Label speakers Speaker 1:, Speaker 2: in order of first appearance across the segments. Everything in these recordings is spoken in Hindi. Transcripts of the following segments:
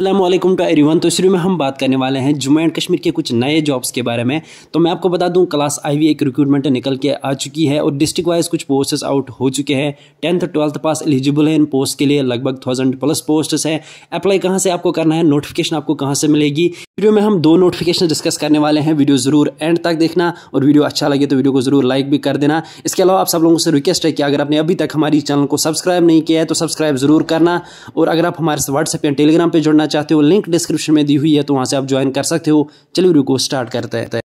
Speaker 1: अल्लाम टू एवरीवन तो शुरू में हम बात करने वाले हैं जम्मू एंड कश्मीर के कुछ नए जॉब्स के बारे में तो मैं आपको बता दूं क्लास आई वी एक रिक्रूटमेंट निकल के आ चुकी है और डिस्ट्रिक्ट वाइज कुछ पोस्ट्स आउट हो चुके हैं टेंथ ट्वेल्थ पास एलिजिबल है इन पोस्ट के लिए लगभग थाउजेंड प्लस पोस्ट्स हैं अप्लाई कहाँ से आपको करना है नोटिफिकेशन आपको कहाँ से मिलेगी वीडियो में हम दो नोटिफिकेशन डिस्कस करने वाले हैं वीडियो ज़रूर एंड तक देखना और वीडियो अच्छा लगे तो वीडियो को ज़रूर लाइक भी कर देना इसके अलावा आप सब लोगों से रिक्वेस्ट है कि अगर आपने अभी तक हमारी चैनल को सब्सक्राइब नहीं किया है तो सब्सक्राइब ज़रूर करना और अगर आप हमारे व्हाट्सएप या टेलीग्राम पर जुड़ना चाहते हो लिंक डिस्क्रिप्शन में दी हुई है तो वहाँ से आप ज्वाइन कर सकते हो चलिए वीडियो को स्टार्ट करते हैं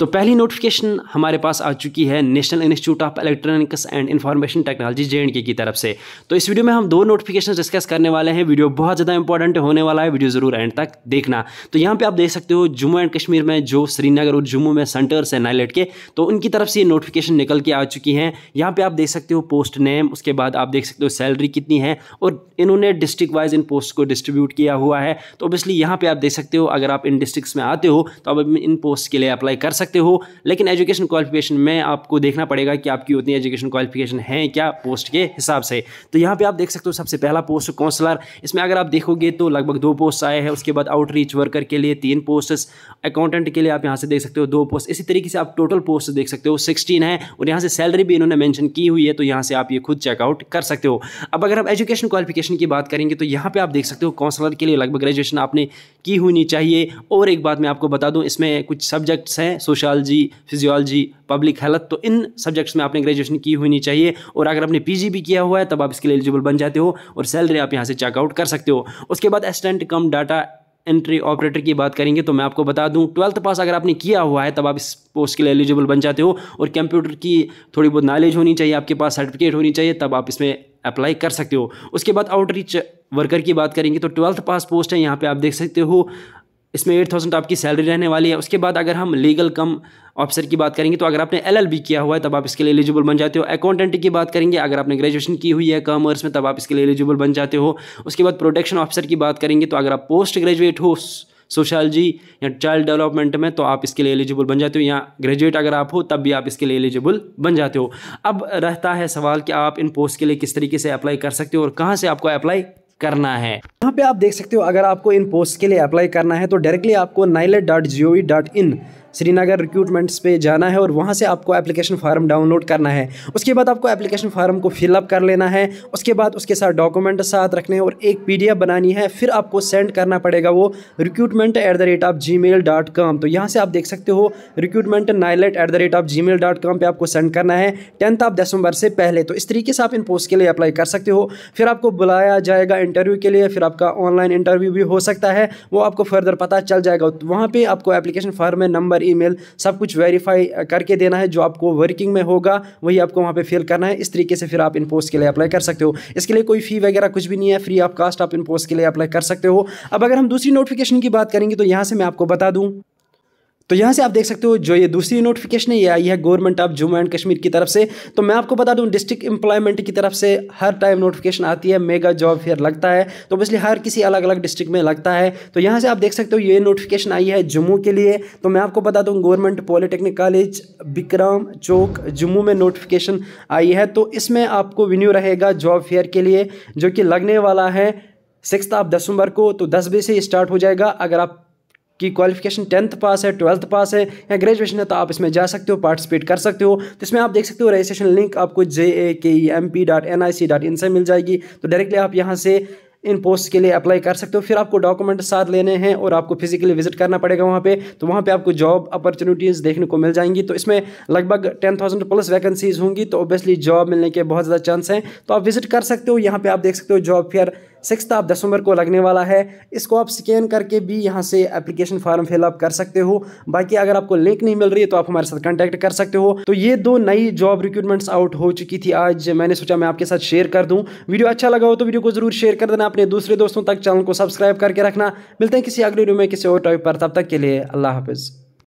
Speaker 1: तो पहली नोटिफिकेशन हमारे पास आ चुकी है national institute of electronics and information technology J की तरफ से तो इस वीडियो में हम दो नोटिफिकेशन डिस्कस करने वाले हैं वीडियो बहुत ज़्यादा इंपॉर्टेंट होने वाला है वीडियो ज़रूर एंड तक देखना तो यहाँ पे आप देख सकते हो जम्मू एंड कश्मीर में जो श्रीनगर और जम्मू में सेंटर्स हैं नाइलेट के तो उनकी तरफ से ये नोटिफिकेशन निकल के आ चुकी हैं यहाँ पर आप देख सकते हो पोस्ट नेम उसके बाद आप देख सकते हो सैलरी कितनी है और इन्होंने डिस्ट्रिक्ट वाइज इन पोस्ट को डिस्ट्रीब्यूट किया हुआ है तो ओबियसली यहाँ पर आप देख सकते हो अगर आप इन डिस्ट्रिक्ट में आते हो तो आप इन पोस्ट के लिए अप्लाई कर सकते सकते हो लेकिन एजुकेशन क्वालिफिकेशन में आपको देखना पड़ेगा कि आपकी उतनी एजुकेशन क्वालिफिकेशन है क्या पोस्ट के हिसाब से तो यहाँ पर आप देख सकते हो सबसे पहला पोस्ट काउंसलर इसमें अगर आप देखोगे तो लगभग दो पोस्ट आए हैं उसके बाद आउटरीच वर्कर के लिए तीन पोस्ट अकाउंटेंट के लिए आप यहाँ से देख सकते हो दो पोस्ट इसी तरीके से आप टोटल पोस्ट देख सकते हो सिक्सटीन है और यहाँ से सैलरी भी इन्होंने मैंशन की हुई है तो यहाँ से आप ये खुद चेकआउट कर सकते हो अब अगर आप एजुकेशन क्वालिफिकेशन की बात करेंगे तो यहाँ पर आप देख सकते हो काउंसलर के लिए लगभग ग्रेजुएशन आपने की होनी चाहिए और एक बात मैं आपको बता दूँ इसमें कुछ सब्जेक्ट्स हैं सोशलॉजी फिजियोलॉजी पब्लिक हेल्थ तो इन सब्जेक्ट्स में आपने ग्रेजुएशन की होनी चाहिए और अगर आपने पीजी भी किया हुआ है तब आप इसके लिए एलिजिबल बन जाते हो और सैलरी आप यहाँ से चेकआउट कर सकते हो उसके बाद assistant cum data entry operator की बात करेंगे तो मैं आपको बता दूं ट्वेल्थ पास अगर आपने किया हुआ है तब आप इस पोस्ट के लिए एलिजिबल बन जाते हो और कंप्यूटर की थोड़ी बहुत नॉलेज होनी चाहिए आपके पास सर्टिफिकेट होनी चाहिए तब आप इसमें अप्लाई कर सकते हो उसके बाद आउटरीच वर्कर की बात करेंगे तो ट्वेल्थ पास पोस्ट है यहाँ पे आप देख सकते हो इसमें एट थाउजेंड आपकी सैलरी रहने वाली है उसके बाद अगर हम लीगल कम ऑफिसर की बात करेंगे तो अगर आपने एलएलबी किया हुआ है तब आप इसके लिए एलिजिबल बन जाते हो अकाउंटेंट की बात करेंगे अगर आपने ग्रेजुएशन की हुई है कॉमर्स में तब आप इसके लिए एलिजिबल बन जाते हो उसके बाद प्रोटेक्शन ऑफिसर की बात करेंगे तो अगर आप पोस्ट ग्रेजुएट हो सोशलॉजी या चाइल्ड डेवलपमेंट में तो आप इसके लिए एलिजिबल बन जाते हो या ग्रेजुएट अगर आप हो तब भी आप इसके लिए एलिजिबल बन जाते हो अब रहता है सवाल कि आप इन पोस्ट के लिए किस तरीके से अप्लाई कर सकते हो और कहाँ से आपको अप्लाई करना है यहाँ पे आप देख सकते हो अगर आपको इन पोस्ट के लिए अप्लाई करना है तो डायरेक्टली आपको NIELIT dot G O V dot in Srinagar recruitments पे जाना है और वहाँ से आपको एप्लीकेशन फार्म डाउनलोड करना है उसके बाद आपको एप्लीकेशन फार्म को फिलअप कर लेना है उसके बाद उसके साथ डॉक्यूमेंट साथ रखने और एक पी बनानी है फिर आपको सेंड करना पड़ेगा वो recruitment at the rate of gmail dot com तो यहाँ से आप देख सकते हो recruitment NIELIT at the rate of gmail dot com पर आपको सेंड करना है टेंथ ऑफ दिसंबर से पहले तो इस तरीके से आप इन पोस्ट के लिए अप्लाई कर सकते हो फिर आपको बुलाया जाएगा इंटरव्यू के लिए फिर आपका ऑनलाइन इंटरव्यू भी हो सकता है वो आपको फर्दर पता चल जाएगा वहाँ पर आपको एप्लीकेशन फार्म में नंबर ईमेल सब कुछ वेरीफाई करके देना है जो आपको वर्किंग में होगा वही आपको वहाँ पे फिल करना है इस तरीके से फिर आप इन पोस्ट के लिए अप्लाई कर सकते हो इसके लिए कोई फी वगैरह कुछ भी नहीं है फ्री ऑफ कास्ट आप इन पोस्ट के लिए अप्लाई कर सकते हो अब अगर हम दूसरी नोटिफिकेशन की बात करेंगे तो यहाँ से मैं आपको बता दूँ तो यहाँ से आप देख सकते हो जो ये दूसरी नोटिफिकेशन है ये आई है government of Jammu and Kashmir की तरफ से तो मैं आपको बता दूं डिस्ट्रिक्ट एम्प्लॉयमेंट की तरफ से हर टाइम नोटिफिकेशन आती है मेगा जॉब फेयर लगता है तो इसलिए हर किसी अलग अलग डिस्ट्रिक्ट में लगता है तो यहाँ से आप देख सकते हो ये नोटिफिकेशन आई है जम्मू के लिए तो मैं आपको बता दूँ government polytechnic college Bikram Chowk Jammu में नोटिफिकेशन आई है तो इसमें आपको विन्यू रहेगा जॉब फेयर के लिए जो कि लगने वाला है सिक्स ऑफ दिसंबर को तो दस बजे से स्टार्ट हो जाएगा अगर आप की क्वालिफिकेशन टेंथ पास है ट्वेल्थ पास है या ग्रेजुएशन है तो आप इसमें जा सकते हो पार्टिसिपेट कर सकते हो तो इसमें आप देख सकते हो रजिस्ट्रेशन लिंक आपको J A K E M P dot N I C dot in से मिल जाएगी तो डायरेक्टली आप यहाँ से इन पोस्ट के लिए अप्लाई कर सकते हो फिर आपको डॉक्यूमेंट साथ लेने हैं और आपको फिजिकली विजिट करना पड़ेगा वहाँ पे तो वहाँ पे आपको जॉब अपॉर्चुनिटीज़ देखने को मिल जाएंगी तो इसमें लगभग टेन थाउजेंड प्लस वैकेंसीज होंगी तो ऑब्वियसली जॉब मिलने के बहुत ज़्यादा चांस हैं तो आप विजिट कर सकते हो यहाँ पर आप देख सकते हो जॉब फेयर सिक्स आप दिसंबर को लगने वाला है इसको आप स्कैन करके भी यहाँ से एप्लीकेशन फॉर्म फिलअप कर सकते हो बाकी अगर आपको लिंक नहीं मिल रही है तो आप हमारे साथ कॉन्टैक्ट कर सकते हो तो ये दो नई जॉब रिक्रूटमेंट्स आउट हो चुकी थी आज मैंने सोचा मैं आपके साथ शेयर कर दूँ वीडियो अच्छा लगा हो तो वीडियो को जरूर शेयर कर देना अपने दूसरे दोस्तों तक चैनल को सब्सक्राइब करके रखना मिलते हैं किसी अगले वीडियो में किसी और टॉपिक पर तब तक के लिए अल्लाह हाफिज़